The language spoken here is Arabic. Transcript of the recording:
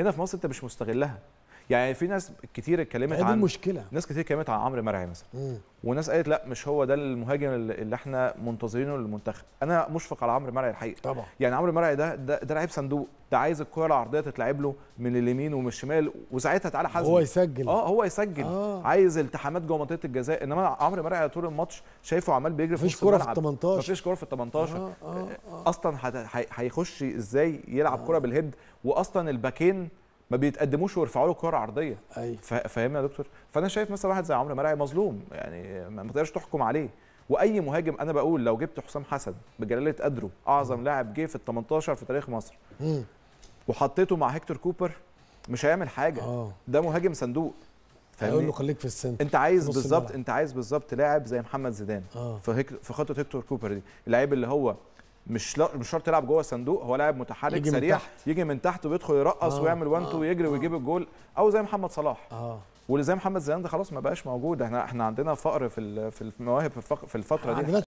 هنا في مصر انت مش مستغلها يعني في ناس كتير اتكلمت عن المشكله ناس كتير اتكلمت عن عمرو مرعي مثلا وناس قالت لا مش هو ده المهاجم اللي احنا منتظرينه للمنتخب انا مشفق على عمرو مرعي الحقيقه طبعا يعني عمرو مرعي ده ده, ده لعيب صندوق ده عايز الكره العرضيه تتلعب له من اليمين ومن الشمال وساعتها تعالى حزم هو يسجل اه هو يسجل آه. عايز التحامات جوه منطقه الجزاء انما عمرو مرعي طول الماتش شايفه عمال بيجري في مفيش كره في ال 18 مفيش كره في ال 18 آه آه آه. اصلا هيخش ازاي يلعب آه. كره بالهيد واصلا الباكين ما بيتقدموش ويرفعوا له كره عرضيه ايوه فاهمنا يا دكتور فانا شايف مثلا واحد زي عمرو مرعي مظلوم يعني ما تقدرش تحكم عليه واي مهاجم انا بقول لو جبت حسام حسن بجلاله قدره اعظم لاعب جه في ال 18 في تاريخ مصر وحطيته مع هيكتور كوبر مش هيعمل حاجه آه. ده مهاجم صندوق هيقول له خليك في السنتر انت عايز بالظبط انت عايز بالظبط لاعب زي محمد زيدان آه. في في خطه هيكتور كوبر دي اللعيب اللي هو مش لا مش شرط يلعب جوه الصندوق هو لاعب متحرك يجي سريع من تحت. يجي من تحت ويدخل يرقص آه. ويعمل وان تو ويجري آه. ويجيب آه. الجول او زي محمد صلاح آه. واللي زي محمد زيدان ده خلاص ما بقاش موجود احنا احنا عندنا فقر في في المواهب في الفتره دي